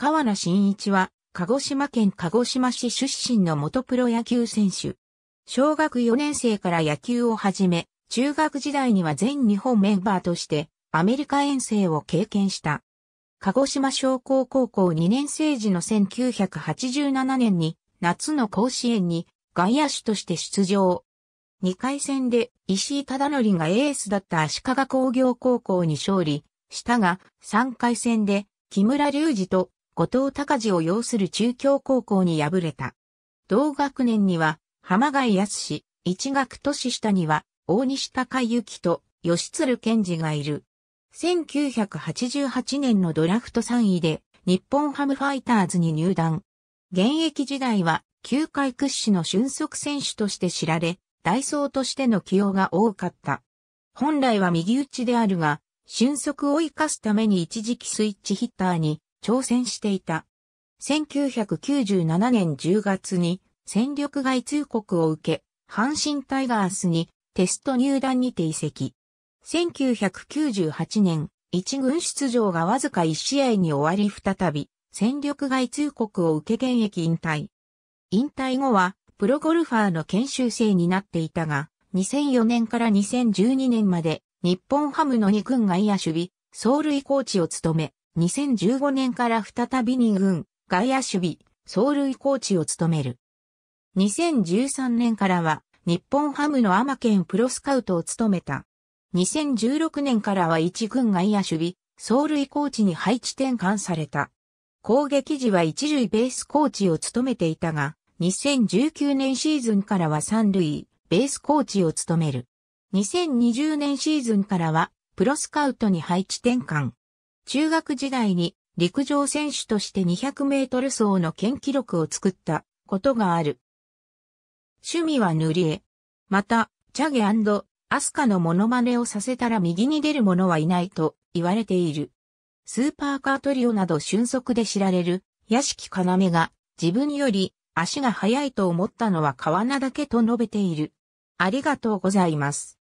川野真一は、鹿児島県鹿児島市出身の元プロ野球選手。小学4年生から野球を始め、中学時代には全日本メンバーとして、アメリカ遠征を経験した。鹿児島商工高校2年生時の1987年に、夏の甲子園に外野手として出場。2回戦で石井忠則がエースだった足利工業高校に勝利したが、3回戦で木村隆二と後藤隆二を要する中京高校に敗れた。同学年には、浜貝康一学年下には、大西隆之と吉鶴健治がいる。1988年のドラフト3位で、日本ハムファイターズに入団。現役時代は、球界屈指の俊足選手として知られ、ダイソーとしての起用が多かった。本来は右打ちであるが、俊足を生かすために一時期スイッチヒッターに挑戦していた。1997年10月に戦力外通告を受け、阪神タイガースにテスト入団にて移籍。1998年、一軍出場がわずか1試合に終わり再び、戦力外通告を受け現役引退。引退後は、プロゴルファーの研修生になっていたが、2004年から2012年まで、日本ハムの二軍外野守備、走塁コーチを務め、2015年から再び2軍、外野守備、走塁コーチを務める。2013年からは、日本ハムのアマンプロスカウトを務めた。2016年からは一軍外野守備、走塁コーチに配置転換された。攻撃時は一塁ベースコーチを務めていたが、2019年シーズンからは三塁、ベースコーチを務める。2020年シーズンからは、プロスカウトに配置転換。中学時代に陸上選手として200メートル走の県記録を作ったことがある。趣味は塗り絵。また、チャゲアスカのモノマネをさせたら右に出る者はいないと言われている。スーパーカートリオなど俊足で知られる屋敷要が自分より足が速いと思ったのは川名だけと述べている。ありがとうございます。